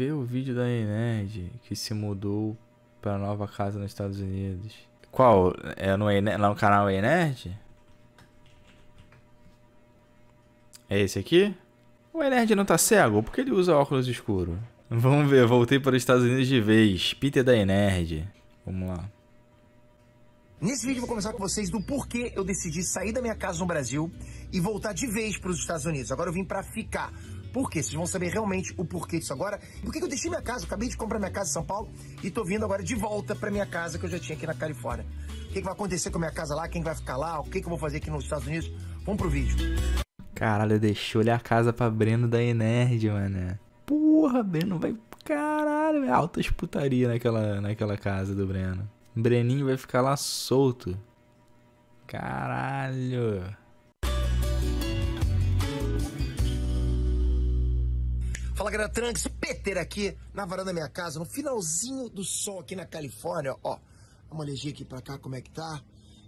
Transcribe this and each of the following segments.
vê o vídeo da Nerd que se mudou para nova casa nos Estados Unidos. Qual? É no, lá no canal E-Nerd? É esse aqui? O E-Nerd não tá cego? Por que ele usa óculos escuros Vamos ver, voltei para os Estados Unidos de vez. Peter da E-Nerd. Vamos lá. Nesse vídeo eu vou começar com vocês do porquê eu decidi sair da minha casa no Brasil e voltar de vez para os Estados Unidos. Agora eu vim para ficar. Por quê? Vocês vão saber realmente o porquê disso agora. E por que eu deixei minha casa? Eu acabei de comprar minha casa em São Paulo e tô vindo agora de volta para minha casa que eu já tinha aqui na Califórnia. O que, que vai acontecer com a minha casa lá? Quem vai ficar lá? O que, que eu vou fazer aqui nos Estados Unidos? Vamos pro vídeo. Caralho, deixou deixei olhar a casa pra Breno da Enerd, mano. Porra, Breno vai. Caralho, é altas putaria naquela, naquela casa do Breno. Breninho vai ficar lá solto. Caralho. Fala galera, Trunks, Peter aqui na varanda da minha casa, no finalzinho do sol aqui na Califórnia, ó. vamos alergia aqui pra cá, como é que tá?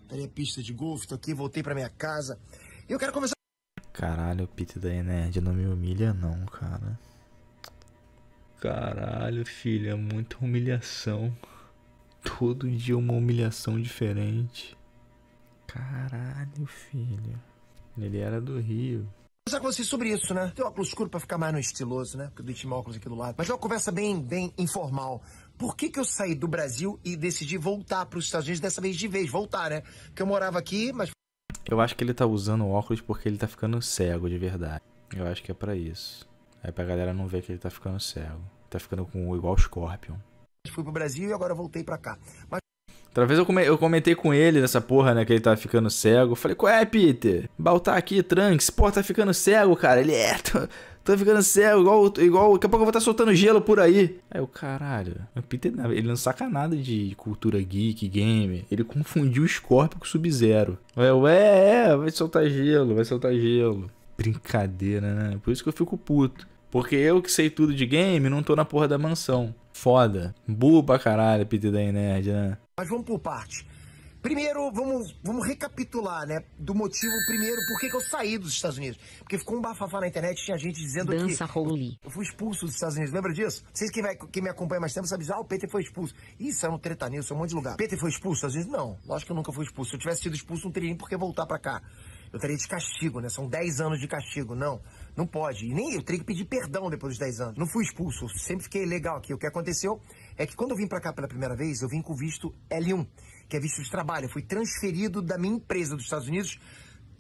Tá ali a pista de golfe, tô aqui, voltei pra minha casa. E eu quero começar. Caralho, o Peter da Enerd não me humilha, não, cara. Caralho, filha, é muita humilhação. Todo dia uma humilhação diferente. Caralho, filho. Ele era do Rio com você sobre isso, né? Tem óculos escuro para ficar mais no estiloso, né? Porque eu tinha óculos aqui do lado. Mas é uma conversa bem, bem informal. Por que, que eu saí do Brasil e decidi voltar para os Estados Unidos dessa vez de vez? Voltar, né? Porque eu morava aqui, mas. Eu acho que ele tá usando óculos porque ele tá ficando cego de verdade. Eu acho que é para isso. É pra galera não ver que ele tá ficando cego. Tá ficando com igual Scorpion. Fui pro Brasil e agora voltei para cá. Mas Outra vez eu, come eu comentei com ele nessa porra, né? Que ele tava tá ficando cego. Eu falei, qual é, Peter? Baltar aqui, Trunks. Pô, tá ficando cego, cara. Ele é. Tô, tô ficando cego, igual, igual. Daqui a pouco eu vou estar tá soltando gelo por aí. Aí o caralho. O Peter, ele não saca nada de cultura geek, game. Ele confundiu o Scorpio com o Sub-Zero. Ué, ué, é, vai soltar gelo, vai soltar gelo. Brincadeira, né? Por isso que eu fico puto. Porque eu que sei tudo de game, não tô na porra da mansão. Foda. Burro pra caralho, Peter da Nerd, né? Mas vamos por parte. Primeiro, vamos, vamos recapitular, né? Do motivo, primeiro, por que, que eu saí dos Estados Unidos. Porque ficou um bafafá na internet, tinha gente dizendo Dança que... Holy. Eu fui expulso dos Estados Unidos, lembra disso? Vocês que, vai, que me acompanha mais tempo dizer, ah, o Peter foi expulso. Isso, é um treta news, é um monte de lugar. Peter foi expulso? Às vezes, não. Lógico que eu nunca fui expulso. Se eu tivesse sido expulso, não teria nem por que voltar para cá. Eu teria de castigo, né? São 10 anos de castigo. Não, não pode. E nem eu teria que pedir perdão depois dos 10 anos. Não fui expulso, sempre fiquei legal aqui. O que aconteceu é que quando eu vim para cá pela primeira vez, eu vim com o visto L1, que é visto de trabalho. Eu fui transferido da minha empresa dos Estados Unidos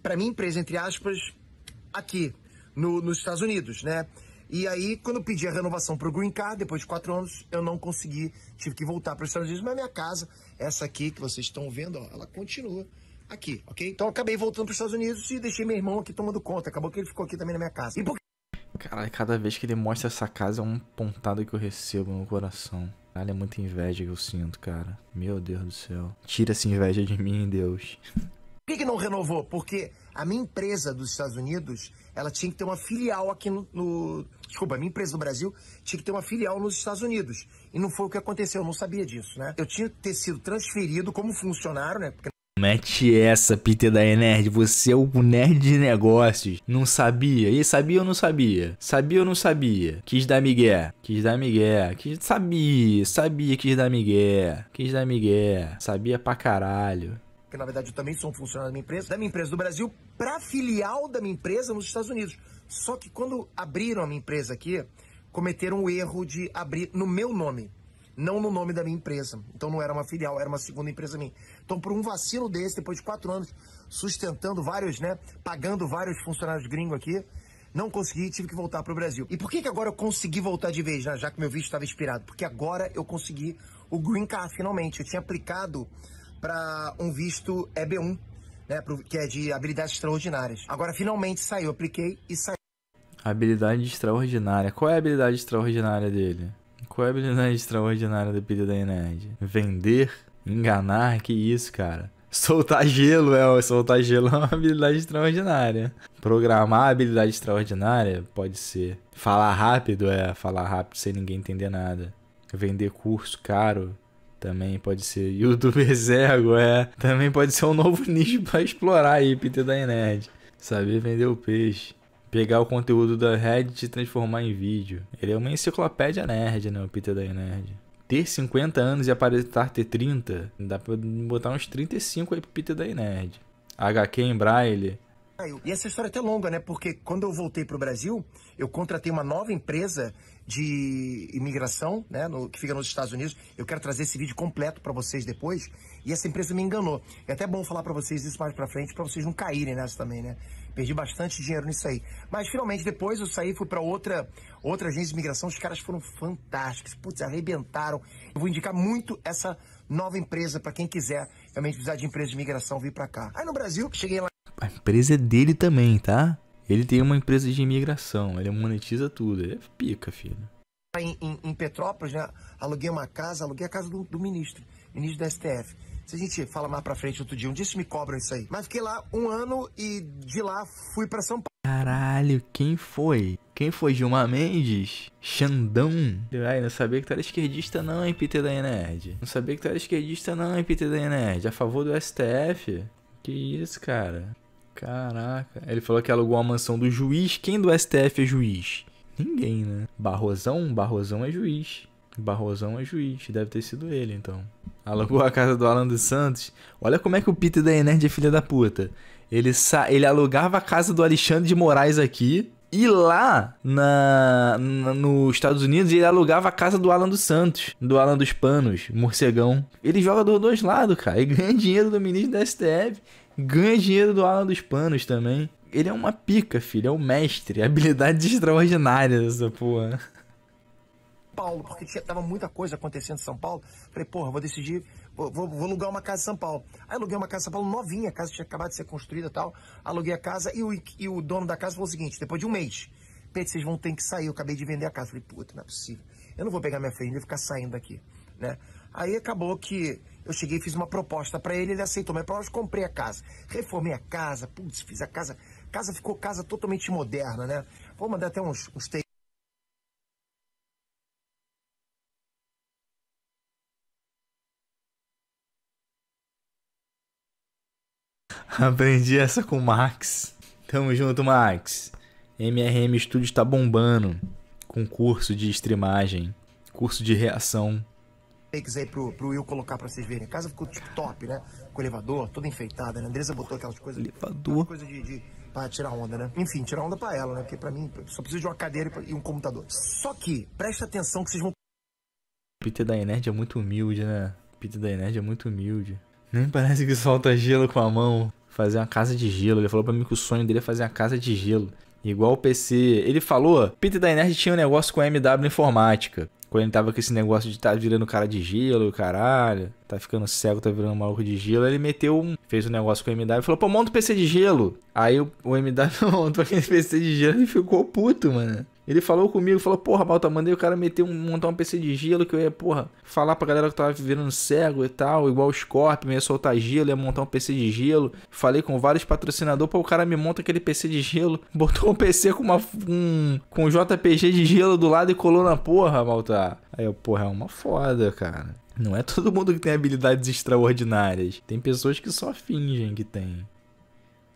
para minha empresa, entre aspas, aqui no, nos Estados Unidos, né? E aí, quando eu pedi a renovação para o Green Card, depois de quatro anos, eu não consegui, tive que voltar para os Estados Unidos, mas minha casa, essa aqui que vocês estão vendo, ó, ela continua aqui, ok? Então eu acabei voltando para os Estados Unidos e deixei meu irmão aqui tomando conta, acabou que ele ficou aqui também na minha casa. E por... Caralho, cada vez que ele mostra essa casa é um pontado que eu recebo no coração. Caralho, é muita inveja que eu sinto, cara. Meu Deus do céu. Tira essa inveja de mim, Deus. Por que, que não renovou? Porque a minha empresa dos Estados Unidos, ela tinha que ter uma filial aqui no, no, Desculpa, a minha empresa do Brasil tinha que ter uma filial nos Estados Unidos. E não foi o que aconteceu, eu não sabia disso, né? Eu tinha que ter sido transferido como funcionário, né? Porque Mete essa, Peter da Nerd. Você é o nerd de negócios. Não sabia. E sabia ou não sabia? Sabia ou não sabia? Quis dar migué. Quis dar migué. Quis... Sabia. Sabia. Quis dar migué. Quis dar migué. Sabia pra caralho porque na verdade eu também sou um funcionário da minha empresa, da minha empresa do Brasil, para filial da minha empresa nos Estados Unidos. Só que quando abriram a minha empresa aqui, cometeram o erro de abrir no meu nome não no nome da minha empresa. Então não era uma filial, era uma segunda empresa minha. Então por um vacilo desse, depois de quatro anos sustentando vários, né, pagando vários funcionários gringos aqui, não consegui e tive que voltar para o Brasil. E por que, que agora eu consegui voltar de vez, né, já que meu visto estava expirado? Porque agora eu consegui o Green Card, finalmente. Eu tinha aplicado para um visto EB1, né, pro, que é de habilidades extraordinárias. Agora finalmente saiu, apliquei e saiu. Habilidade extraordinária. Qual é a habilidade extraordinária dele? Qual é a habilidade extraordinária do Peter da Vender? Enganar? Que isso, cara? Soltar gelo, é. Soltar gelo é uma habilidade extraordinária. Programar habilidade extraordinária? Pode ser. Falar rápido é falar rápido sem ninguém entender nada. Vender curso caro também pode ser. Youtuber Zergo é. Também pode ser um novo nicho para explorar aí, Peter da Saber vender o peixe pegar o conteúdo da Reddit e transformar em vídeo. Ele é uma enciclopédia nerd, né? O Peter da Nerd. Ter 50 anos e aparentar ter 30, dá pra botar uns 35 aí pro Peter da Nerd. HQ em braille. E essa história é até longa, né? Porque quando eu voltei pro Brasil, eu contratei uma nova empresa de imigração, né, no, que fica nos Estados Unidos. Eu quero trazer esse vídeo completo para vocês depois. E essa empresa me enganou. É até bom falar para vocês isso mais para frente, para vocês não caírem nessa também, né? Perdi bastante dinheiro nisso aí. Mas finalmente depois eu saí, fui para outra outra agência de imigração. Os caras foram fantásticos, putz, arrebentaram. Eu vou indicar muito essa nova empresa para quem quiser realmente precisar de empresa de imigração vir para cá. Aí no Brasil, cheguei lá. A empresa é dele também, tá? Ele tem uma empresa de imigração, ele monetiza tudo, ele é pica, filho. Em, em, em Petrópolis, né, aluguei uma casa, aluguei a casa do, do ministro, ministro da STF. Se a gente fala mais pra frente outro dia, um dia se me cobram isso aí. Mas fiquei lá um ano e de lá fui para São Paulo. Caralho, quem foi? Quem foi? Gilmar Mendes? Xandão? Ai, não sabia que tu era esquerdista não, hein, PT da Nerd. Não sabia que tu era esquerdista não, hein, PT da Nerd. A favor do STF? Que isso, cara. Caraca. Ele falou que alugou a mansão do juiz. Quem do STF é juiz? Ninguém, né? Barrosão? Barrosão é juiz. Barrosão é juiz. Deve ter sido ele, então. Alugou a casa do Alan dos Santos. Olha como é que o Peter da Enerd é filha da puta. Ele, sa ele alugava a casa do Alexandre de Moraes aqui. E lá na, na, nos Estados Unidos ele alugava a casa do Alan dos Santos, do Alan dos Panos, morcegão. Ele joga dos dois lados, cara. E ganha dinheiro do ministro da STF Ganha dinheiro do Alan dos Panos também. Ele é uma pica, filho. É o um mestre. Habilidades extraordinárias essa porra. Paulo, porque tinha, tava muita coisa acontecendo em São Paulo. Falei, porra, vou decidir, vou, vou, vou, alugar uma casa em São Paulo. Aí aluguei uma casa em São Paulo novinha, a casa tinha acabado de ser construída e tal. Aluguei a casa e o, e o dono da casa falou o seguinte, depois de um mês, Pedro, vocês vão ter que sair, eu acabei de vender a casa. Falei, puta, não é possível. Eu não vou pegar minha frente e ficar saindo daqui né? Aí acabou que eu cheguei fiz uma proposta para ele, ele aceitou minha proposta, comprei a casa. Reformei a casa, putz, fiz a casa. Casa ficou casa totalmente moderna, né? Vou mandar até uns, uns Aprendi essa com o Max. Tamo junto, Max. MRM Studio tá bombando. Com curso de streamagem, curso de reação fakes aí pro, pro Will colocar pra vocês verem. A casa ficou tipo top, né? Com elevador, toda enfeitada, né? A Andresa botou aquelas coisas. Elevador. Coisa de, de, pra tirar onda, né? Enfim, tirar onda pra ela, né? Porque pra mim só precisa de uma cadeira e um computador. Só que, presta atenção que vocês vão. Peter da Nerd é muito humilde, né? Peter da Nerd é muito humilde. Nem parece que solta gelo com a mão. Fazer uma casa de gelo. Ele falou pra mim que o sonho dele é fazer uma casa de gelo. Igual o PC. Ele falou, Peter da Nerd tinha um negócio com a MW Informática. Quando ele tava com esse negócio de tá virando cara de gelo, caralho, tá ficando cego, tá virando maluco de gelo, ele meteu um. Fez um negócio com o MW e falou, pô, monta um PC de gelo. Aí o, o MW montou aquele PC de gelo e ficou puto, mano. Ele falou comigo, falou, porra, Balta, mandei o cara meter um, montar um PC de gelo que eu ia, porra, falar pra galera que eu tava vivendo cego e tal, igual o Scorpion, ia soltar gelo, ia montar um PC de gelo. Falei com vários patrocinadores, pô, o cara me monta aquele PC de gelo, botou um PC com uma um, com JPG de gelo do lado e colou na porra, Balta. Aí eu, porra, é uma foda, cara. Não é todo mundo que tem habilidades extraordinárias. Tem pessoas que só fingem que tem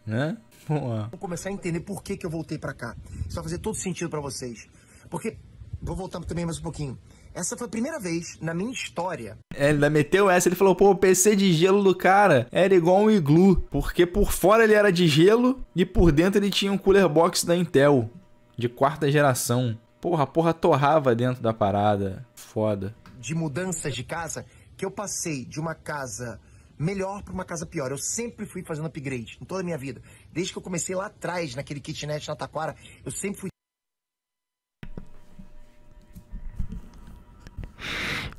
né? Vamos lá. Vou começar a entender por que, que eu voltei para cá. Isso vai fazer todo sentido para vocês. Porque, vou voltar também mais um pouquinho. Essa foi a primeira vez na minha história. É, ele meteu essa, ele falou, pô, o PC de gelo do cara era igual um iglu, porque por fora ele era de gelo e por dentro ele tinha um cooler box da Intel, de quarta geração. Porra, a porra torrava dentro da parada. Foda. De mudanças de casa, que eu passei de uma casa melhor para uma casa pior. Eu sempre fui fazendo upgrade em toda a minha vida. Desde que eu comecei lá atrás, naquele kitnet na Taquara, eu sempre fui.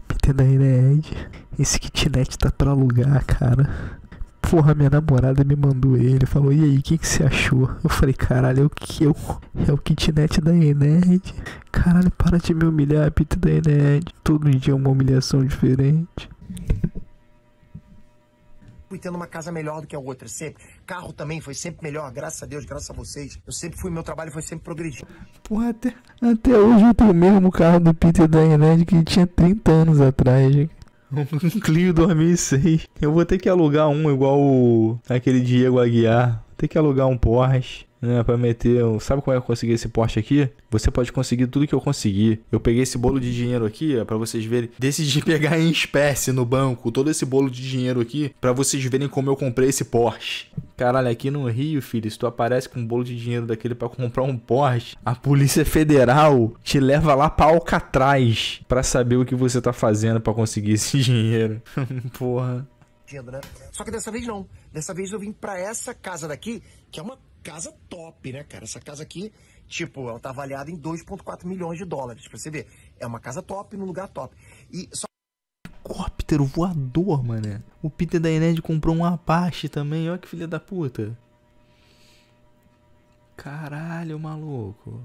Peter da Ened, esse kitnet tá pra alugar, cara. Porra, minha namorada me mandou ele, falou, e aí, o que, que você achou? Eu falei, caralho, é o que eu. É o kitnet da Ened. Caralho, para de me humilhar, Peter da Ened. Todo dia é uma humilhação diferente fui tendo uma casa melhor do que a outra, sempre. Carro também foi sempre melhor, graças a Deus, graças a vocês. Eu sempre fui, meu trabalho foi sempre progredindo. Porra, até, até hoje eu tenho o mesmo carro do Peter da Ened que tinha 30 anos atrás. Um Clio 2006. Eu vou ter que alugar um igual o... aquele Diego Aguiar. Vou ter que alugar um Porsche né, para meter um... Sabe como é que eu consegui esse Porsche aqui? Você pode conseguir tudo que eu consegui. Eu peguei esse bolo de dinheiro aqui, para vocês verem. Decidi pegar em espécie no banco, todo esse bolo de dinheiro aqui, para vocês verem como eu comprei esse Porsche. Caralho, aqui no Rio, filho, se tu aparece com um bolo de dinheiro daquele para comprar um Porsche, a Polícia Federal te leva lá pra Alcatraz para saber o que você tá fazendo para conseguir esse dinheiro. Porra. Só que dessa vez não. Dessa vez eu vim para essa casa daqui, que é uma casa top, né, cara? Essa casa aqui, tipo, ela tá avaliada em 2,4 milhões de dólares, pra você ver. É uma casa top, num lugar top. E só helicóptero voador, mané. O Peter da Ened comprou um Apache também, olha que filha da puta. Caralho, maluco.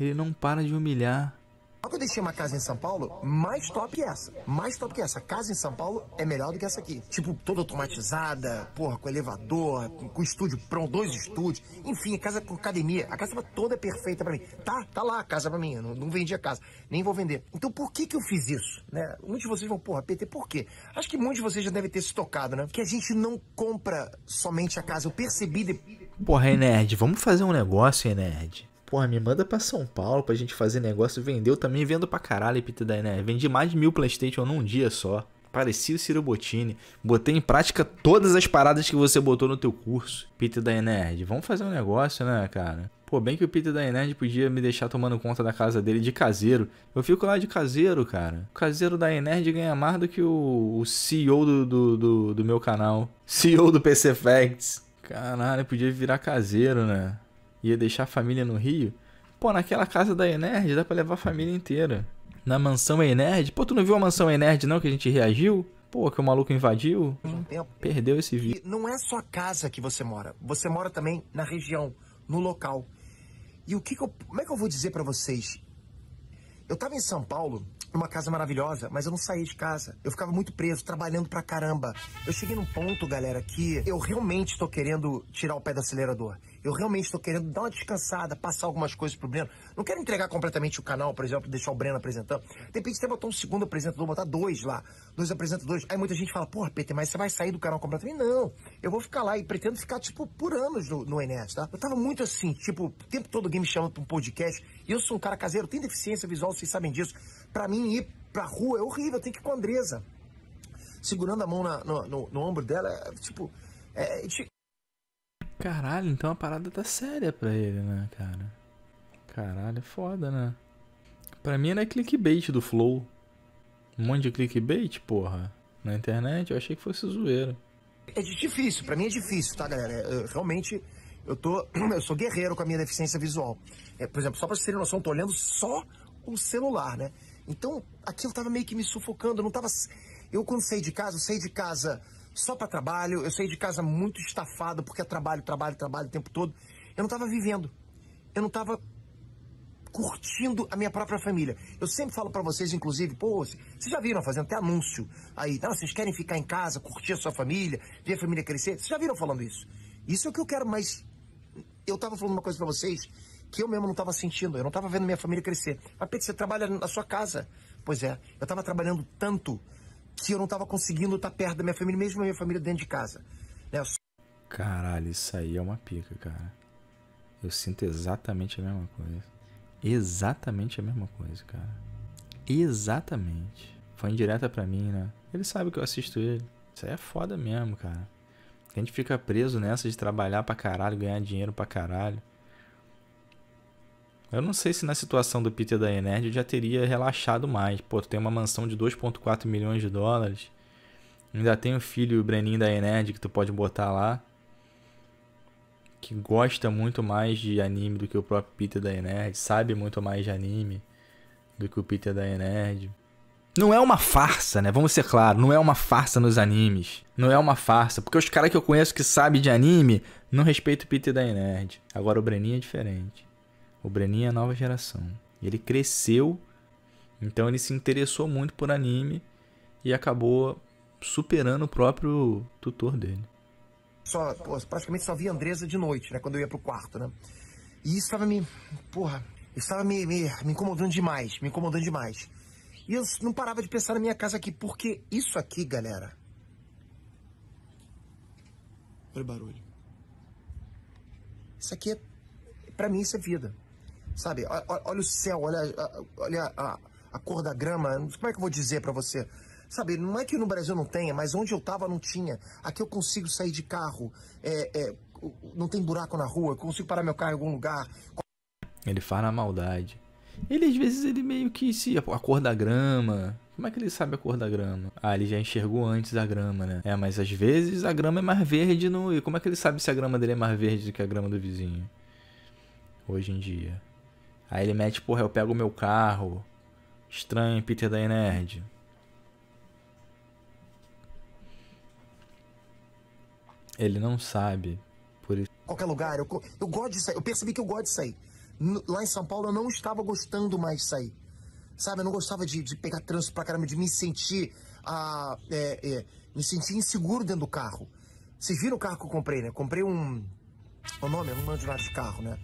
Ele não para de humilhar quando eu deixei uma casa em São Paulo, mais top que essa. Mais top que essa. A casa em São Paulo é melhor do que essa aqui. Tipo, toda automatizada, porra, com elevador, com, com estúdio pronto, dois estúdios. Enfim, casa com academia. A casa tava toda é perfeita para mim. Tá, tá lá a casa para mim. Eu não, não vendi a casa. Nem vou vender. Então por que que eu fiz isso? Né? Muitos de vocês vão, porra, PT, por quê? Acho que muitos de vocês já devem ter se tocado, né? Que a gente não compra somente a casa. Eu percebi depois. Porra, Nerd, vamos fazer um negócio, Nerd. Porra, me manda pra São Paulo pra gente fazer negócio. Vendeu também, vendo pra caralho, Peter Dainé. Vendi mais de mil Playstation num dia só. Parecia o Ciro Bottini. Botei em prática todas as paradas que você botou no teu curso. Peter da Nerd, vamos fazer um negócio, né, cara? Pô, bem que o Peter da Nerd podia me deixar tomando conta da casa dele de caseiro. Eu fico lá de caseiro, cara. O caseiro da Nerd ganha mais do que o, o CEO do, do, do, do meu canal. CEO do PC Facts. Caralho, podia virar caseiro, né? ia deixar a família no Rio, pô, naquela casa da Enerd dá pra levar a família inteira. Na mansão Enerd, pô, tu não viu a mansão Enerd não que a gente reagiu? Pô, que o maluco invadiu? Um tempo. Perdeu esse vídeo. E não é só a casa que você mora, você mora também na região, no local. E o que, que eu, como é que eu vou dizer para vocês? Eu tava em São Paulo, numa casa maravilhosa, mas eu não saía de casa. Eu ficava muito preso, trabalhando pra caramba. Eu cheguei num ponto, galera, que eu realmente tô querendo tirar o pé do acelerador. Eu realmente estou querendo dar uma descansada, passar algumas coisas pro Breno. Não quero entregar completamente o canal, por exemplo, deixar o Breno apresentando. De repente você botar um segundo apresentador, botar dois lá, dois apresentadores. Aí muita gente fala, porra, PT, mas você vai sair do canal completamente? Não, eu vou ficar lá e pretendo ficar, tipo, por anos no, no Enes, tá? Eu tava muito assim, tipo, o tempo todo alguém me chamando para um podcast. E eu sou um cara caseiro, tenho deficiência visual, vocês sabem disso. para mim, ir para rua é horrível, tem que ir com a Andresa. Segurando a mão na, no, no, no ombro dela, é, tipo, é, é Caralho, então a parada tá séria pra ele, né, cara? Caralho, é foda, né? Pra mim era clickbait do Flow. Um monte de clickbait, porra. Na internet eu achei que fosse zoeira. É difícil, pra mim é difícil, tá, galera? É, eu, realmente, eu tô. Eu sou guerreiro com a minha deficiência visual. É, por exemplo, só pra vocês terem noção, eu tô olhando só o celular, né? Então, aquilo tava meio que me sufocando, eu não tava. Eu quando saí de casa, eu saí de casa só para trabalho. Eu saí de casa muito estafado porque é trabalho, trabalho, trabalho o tempo todo. Eu não estava vivendo. Eu não estava curtindo a minha própria família. Eu sempre falo para vocês, inclusive, pô, vocês já viram fazendo até anúncio aí, não, vocês querem ficar em casa, curtir a sua família, ver a família crescer? Vocês já viram falando isso? Isso é o que eu quero, mas eu estava falando uma coisa para vocês que eu mesmo não estava sentindo, eu não estava vendo minha família crescer. Mas Pedro, você trabalha na sua casa. Pois é, eu estava trabalhando tanto se eu não estava conseguindo estar tá perto da minha família, mesmo a minha família dentro de casa. Né? Caralho, isso aí é uma pica, cara. Eu sinto exatamente a mesma coisa. Exatamente a mesma coisa, cara. Exatamente. Foi indireta para mim, né? Ele sabe que eu assisto ele. Isso aí é foda mesmo, cara. A gente fica preso nessa de trabalhar pra caralho, ganhar dinheiro pra caralho. Eu não sei se na situação do Peter da Enerd eu já teria relaxado mais. Pô, tu tem uma mansão de 2,4 milhões de dólares. Ainda tem o filho o Breninho da Enerd que tu pode botar lá. Que gosta muito mais de anime do que o próprio Peter da Enerd. Sabe muito mais de anime do que o Peter da Enerd. Não é uma farsa, né? Vamos ser claros, não é uma farsa nos animes. Não é uma farsa, porque os caras que eu conheço que sabem de anime não respeitam o Peter da Enerd. Agora o Breninho é diferente. O Breninho é a nova geração. Ele cresceu, então ele se interessou muito por anime e acabou superando o próprio tutor dele. Só, pô, praticamente só via Andresa de noite, né? Quando eu ia pro quarto, né? E isso estava me. Porra, estava me, me, me incomodando demais, me incomodando demais. E eu não parava de pensar na minha casa aqui, porque isso aqui, galera. Olha o barulho. Isso aqui é. Pra mim, isso é vida. Sabe? Olha o céu, olha, olha a, a cor da grama. Como é que eu vou dizer para você? Sabe, não é que no Brasil não tenha, mas onde eu tava não tinha. Aqui eu consigo sair de carro, é, é, não tem buraco na rua, eu consigo parar meu carro em algum lugar. Ele fala na maldade. Ele às vezes ele meio que se. A cor da grama. Como é que ele sabe a cor da grama? Ah, ele já enxergou antes a grama, né? É, mas às vezes a grama é mais verde no. E como é que ele sabe se a grama dele é mais verde do que a grama do vizinho? Hoje em dia. Aí ele mete, porra, eu pego o meu carro. Estranho, Peter da Nerd. Ele não sabe. Por isso. Qualquer lugar, eu, eu gosto de sair. Eu percebi que eu gosto de sair. Lá em São Paulo eu não estava gostando mais de sair. Sabe, eu não gostava de, de pegar trânsito pra caramba, de me sentir. A, ah, é, é, me sentir inseguro dentro do carro. Vocês viram o carro que eu comprei, né? comprei um. O nome? Eu não mando de nada de carro, né?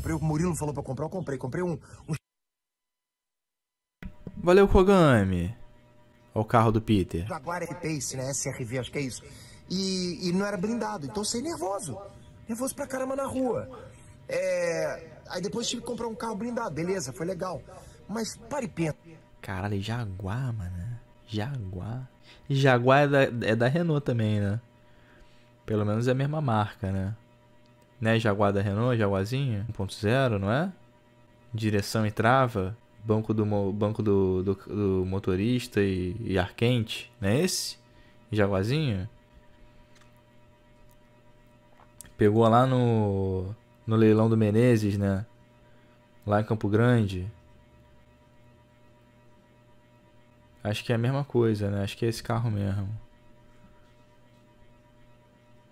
Comprei o Murilo falou pra comprar, eu comprei. Comprei um. um... Valeu, Kogami. Olha o carro do Peter. Jaguar R-Pace, né? SRV, acho que é isso. E, e não era blindado, então eu saí nervoso. Nervoso pra caramba na rua. É... Aí depois tive que comprar um carro blindado, beleza, foi legal. Mas pare e pensa. Caralho, é Jaguar, mano. Jaguar. Jaguar é da, é da Renault também, né? Pelo menos é a mesma marca, né? né? Jaguar da Renault, Jaguarzinho, 1.0, não é? Direção e trava, banco do, banco do, do, do motorista e, e ar quente, não é esse? Jaguarzinho? Pegou lá no, no leilão do Menezes, né? Lá em Campo Grande. Acho que é a mesma coisa, né? Acho que é esse carro mesmo.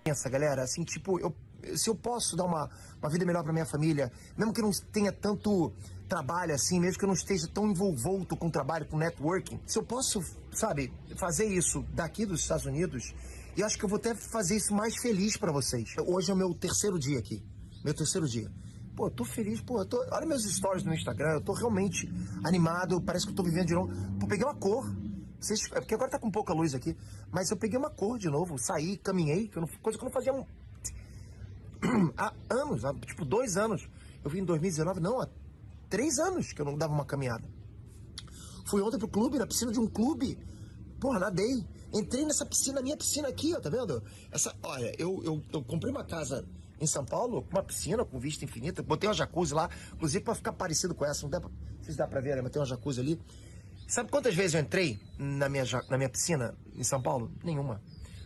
Pensa, galera, assim, tipo, eu se eu posso dar uma, uma vida melhor para minha família, mesmo que eu não tenha tanto trabalho assim, mesmo que eu não esteja tão envolvido com trabalho, com networking, se eu posso, sabe, fazer isso daqui dos Estados Unidos, e acho que eu vou até fazer isso mais feliz para vocês. Hoje é o meu terceiro dia aqui, meu terceiro dia. Pô, eu tô feliz, pô, tô... olha meus stories no Instagram, eu tô realmente animado, parece que eu tô vivendo de novo. Pô, peguei uma cor, vocês, é porque agora tá com pouca luz aqui, mas eu peguei uma cor de novo, saí, caminhei, que não, coisa que eu não fazia há anos, há, tipo dois anos. Eu vim em 2019, não, há três anos que eu não dava uma caminhada. Fui ontem pro clube, na piscina de um clube. Porra, nadei. Entrei nessa piscina, minha piscina aqui, ó, tá vendo? Essa, olha, eu, eu, eu comprei uma casa em São Paulo, com uma piscina com vista infinita. Botei uma jacuzzi lá, inclusive para ficar parecido com essa. Não, dá pra, não sei se dá pra ver, né, mas tem uma jacuzzi ali. Sabe quantas vezes eu entrei na minha, na minha piscina em São Paulo? Nenhuma.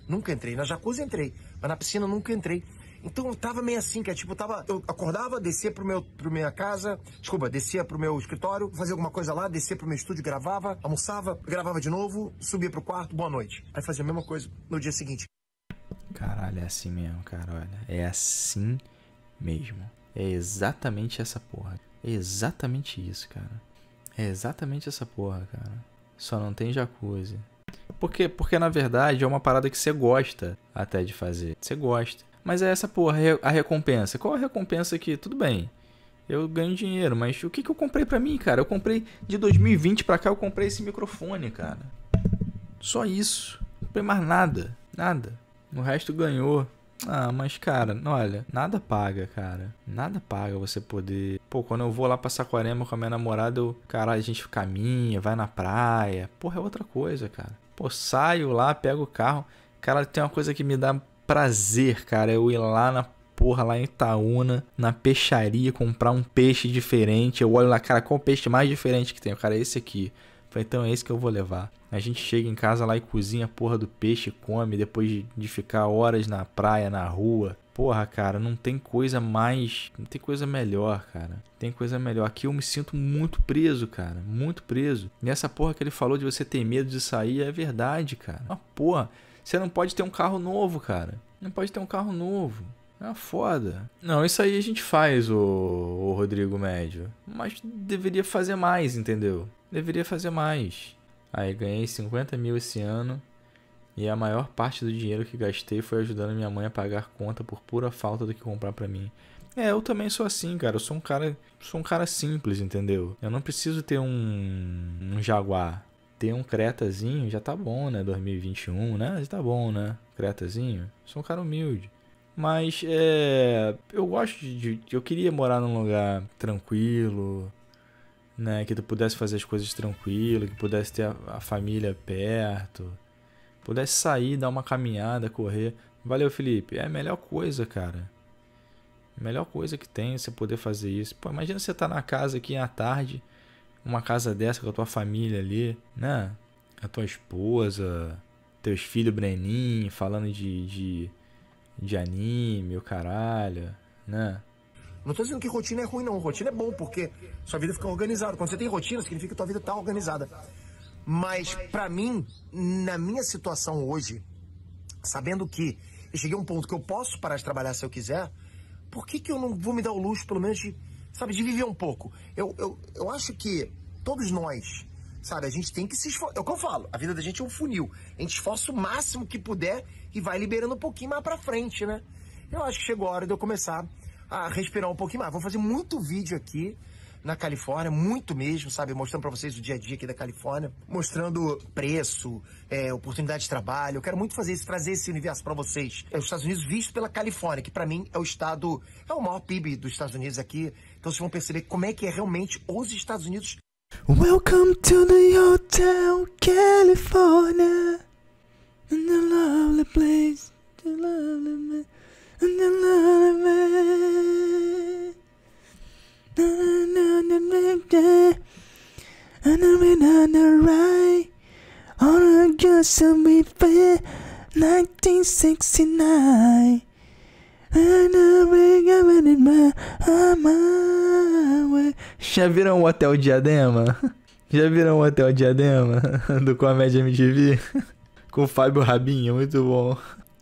Nunca entrei. Na jacuzzi entrei, mas na piscina nunca entrei. Então eu tava meio assim, que é tipo, eu tava. Eu acordava, descia pro meu pro minha casa, desculpa, descia pro meu escritório, fazia alguma coisa lá, descia pro meu estúdio, gravava, almoçava, gravava de novo, subia pro quarto, boa noite. Aí fazia a mesma coisa no dia seguinte. Caralho, é assim mesmo, cara, olha. É assim mesmo. É exatamente essa porra. É exatamente isso, cara. É exatamente essa porra, cara. Só não tem jacuzzi. Por quê? Porque na verdade é uma parada que você gosta até de fazer. Você gosta. Mas é essa porra, a recompensa. Qual a recompensa aqui? Tudo bem. Eu ganho dinheiro, mas o que, que eu comprei pra mim, cara? Eu comprei de 2020 pra cá, eu comprei esse microfone, cara. Só isso. Não comprei mais nada. Nada. O resto ganhou. Ah, mas cara, olha, nada paga, cara. Nada paga você poder. Pô, quando eu vou lá pra Saquarema com a minha namorada, eu, cara, a gente caminha, vai na praia. Porra, é outra coisa, cara. Pô, saio lá, pego o carro. Cara, tem uma coisa que me dá prazer, cara, eu ir lá na porra, lá em Itaúna, na peixaria, comprar um peixe diferente. Eu olho lá, cara, qual o peixe mais diferente que tem? O cara, esse aqui. Falei, então é esse que eu vou levar. A gente chega em casa lá e cozinha a porra do peixe, come, depois de ficar horas na praia, na rua. Porra, cara, não tem coisa mais. Não tem coisa melhor, cara. Tem coisa melhor. Aqui eu me sinto muito preso, cara. Muito preso. Nessa porra que ele falou de você ter medo de sair é verdade, cara. Uma porra. Você não pode ter um carro novo, cara. Não pode ter um carro novo. É uma foda. Não, isso aí a gente faz, o, o Rodrigo Médio. Mas deveria fazer mais, entendeu? Deveria fazer mais. Aí ganhei 50 mil esse ano. E a maior parte do dinheiro que gastei foi ajudando minha mãe a pagar conta por pura falta do que comprar para mim. É, eu também sou assim, cara. Eu sou um cara, sou um cara simples, entendeu? Eu não preciso ter um, um Jaguar ter um Cretazinho já tá bom, né? 2021, né? Já tá bom, né? Cretazinho. Sou um cara humilde. Mas é, eu gosto de, Eu queria morar num lugar tranquilo, né? Que tu pudesse fazer as coisas tranquilo, que pudesse ter a, a família perto, pudesse sair, dar uma caminhada, correr. Valeu, Felipe. É a melhor coisa, cara. Melhor coisa que tem é você poder fazer isso. Pô, imagina você tá na casa aqui à tarde uma casa dessa com a tua família ali, né? A tua esposa, teus filhos Brenin, falando de, de, de anime, o caralho, né? Não tô dizendo que rotina é ruim, não. Rotina é bom, porque sua vida fica organizada. Quando você tem rotina, significa que tua vida tá organizada. Mas, para mim, na minha situação hoje, sabendo que eu cheguei a um ponto que eu posso parar de trabalhar se eu quiser, por que, que eu não vou me dar o luxo, pelo menos, de sabe, de viver um pouco. Eu, eu, eu acho que todos nós, sabe, a gente tem que se esforçar. É o que eu falo, a vida da gente é um funil. A gente esforça o máximo que puder e vai liberando um pouquinho mais pra frente, né? Eu acho que chegou a hora de eu começar a respirar um pouquinho mais. Vou fazer muito vídeo aqui na Califórnia, muito mesmo, sabe? Mostrando para vocês o dia a dia aqui da Califórnia, mostrando preço, é, oportunidade de trabalho. Eu quero muito fazer isso, trazer esse universo para vocês. É os Estados Unidos visto pela Califórnia, que para mim é o estado, é o maior PIB dos Estados Unidos aqui. Então vocês vão perceber como é que é realmente os Estados Unidos. Welcome to the Hotel California. In the lovely place, the lovely man, in the lovely man. I'm right, all 1969. Já viram o Hotel Diadema? Já viram o Hotel Diadema? Do Comédia MTV? Com o Fábio Rabinho, muito bom.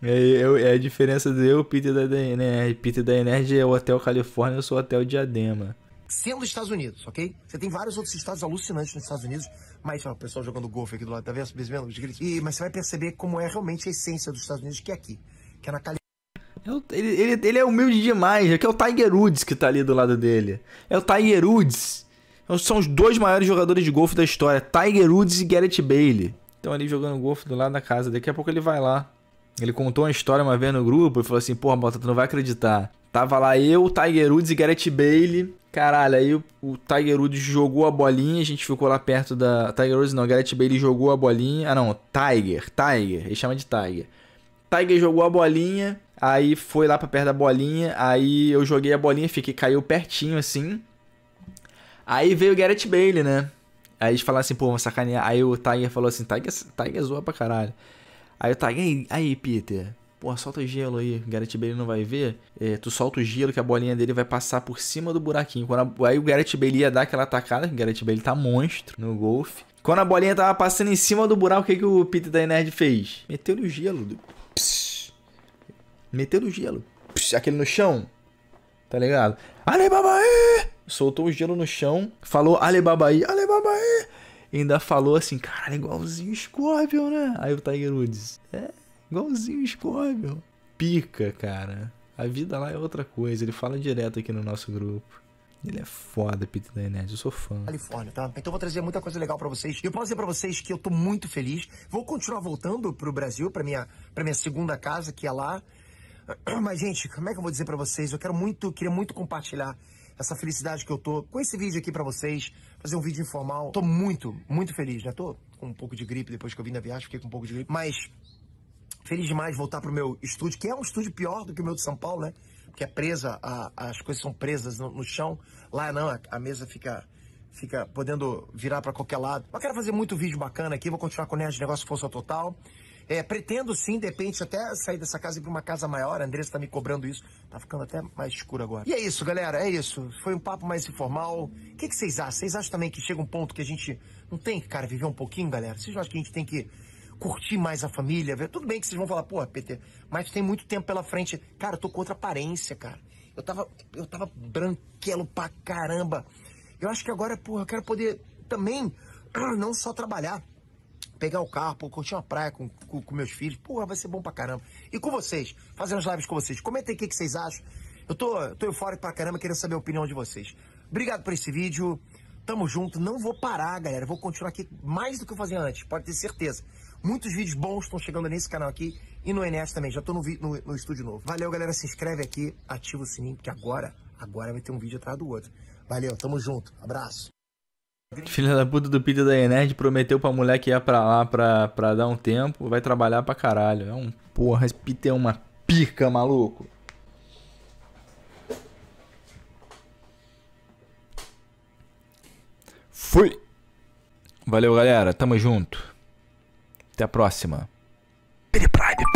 É, é a diferença do eu, Peter da NR. Né? Peter da Energia é o Hotel Califórnia, eu sou o Hotel Diadema sendo Estados Unidos, ok? Você tem vários outros estados alucinantes nos Estados Unidos, mas o pessoal jogando golfe aqui do lado, tá vendo? E, mas você vai perceber como é realmente a essência dos Estados Unidos, que é aqui, que é na Califórnia. É ele, ele, ele é humilde demais, aqui é, é o Tiger Woods que tá ali do lado dele. É o Tiger Woods. É são os dois maiores jogadores de golfe da história, Tiger Woods e Garrett Bailey. Estão ali jogando golfe do lado da casa. Daqui a pouco ele vai lá. Ele contou uma história uma vez no grupo e falou assim: Porra, Bota, tu não vai acreditar. Tava lá eu, Tiger Woods e Garrett Bailey Caralho, aí o, o Tiger Woods jogou a bolinha, a gente ficou lá perto da. Tiger Woods não, Gareth Bale jogou a bolinha. Ah não, Tiger, Tiger, ele chama de Tiger. Tiger jogou a bolinha, aí foi lá pra perto da bolinha, aí eu joguei a bolinha, fiquei, caiu pertinho assim. Aí veio o Gareth Bale, né? Aí eles falaram assim, pô, sacanear. Aí o Tiger falou assim, Tiger, Tiger zoa pra caralho. Aí o Tiger, aí, aí Peter, Pô, solta gelo aí, Garrett Bailey não vai ver. É, tu solta o gelo que a bolinha dele vai passar por cima do buraquinho. A... Aí o Garrett Bailey ia dar aquela atacada, o Garrett Bailey tá monstro no golfe. Quando a bolinha tava passando em cima do buraco, o que, que o Peter da Nerd fez? meteu no o gelo. Psss. meteu no o gelo. Psss. Aquele no chão. Tá ligado? Alebabaí! Soltou o gelo no chão. Falou Alebabaí, Alebabaí. ainda falou assim, cara, igualzinho Scorpion, né? Aí o Tiger Woods, é, Igualzinho o Scorpion. Pica, cara. A vida lá é outra coisa. Ele fala direto aqui no nosso grupo. Ele é foda, Peter Dainese, eu sou fã. Califórnia, tá? Então vou trazer muita coisa legal para vocês. Eu posso dizer para vocês que eu tô muito feliz. Vou continuar voltando pro Brasil, pra minha pra minha segunda casa, que é lá. Mas gente, como é que eu vou dizer para vocês? Eu quero muito, queria muito compartilhar essa felicidade que eu tô com esse vídeo aqui para vocês, fazer um vídeo informal. Tô muito, muito feliz, né? tô com um pouco de gripe depois que eu vim da viagem, fiquei com um pouco de gripe, mas feliz demais voltar pro meu estúdio, que é um estúdio pior do que o meu de São Paulo, né? Porque é presa, a, as coisas são presas no, no chão. Lá não, a, a, mesa fica fica podendo virar para qualquer lado. Mas quero fazer muito vídeo bacana aqui, vou continuar com o Nerd Negócio Força Total. É, pretendo sim, de repente, até sair dessa casa e ir pra uma casa maior. A Andressa tá me cobrando isso. Tá ficando até mais escuro agora. E é isso, galera. É isso. Foi um papo mais informal. O que, que vocês acham? Vocês acham também que chega um ponto que a gente não tem que, cara, viver um pouquinho, galera? Vocês acham que a gente tem que curtir mais a família. Ver. Tudo bem que vocês vão falar, porra, PT, mas tem muito tempo pela frente. Cara, eu tô com outra aparência, cara. Eu tava, eu tava branquelo pra caramba. Eu acho que agora, porra, eu quero poder também não só trabalhar, pegar o carro, curtir uma praia com, com, com, meus filhos, porra, vai ser bom pra caramba. E com vocês, fazendo as lives com vocês, comentem o que, que vocês acham. Eu tô, tô eufórico pra caramba, querendo saber a opinião de vocês. Obrigado por esse vídeo, tamo junto, não vou parar, galera, vou continuar aqui mais do que eu fazia antes, pode ter certeza. Muitos vídeos bons estão chegando nesse canal aqui e no NS também. Já estou no, no, no, estúdio novo. Valeu, galera. Se inscreve aqui, ativa o sininho, porque agora, agora vai ter um vídeo atrás do outro. Valeu, tamo junto. Abraço. Filha da puta do Peter da Enerd prometeu pra mulher que ia pra lá pra, pra dar um tempo, vai trabalhar pra caralho. É um porra, esse Peter é uma pica, maluco. Fui! Valeu, galera. Tamo junto. Até a próxima. Prime.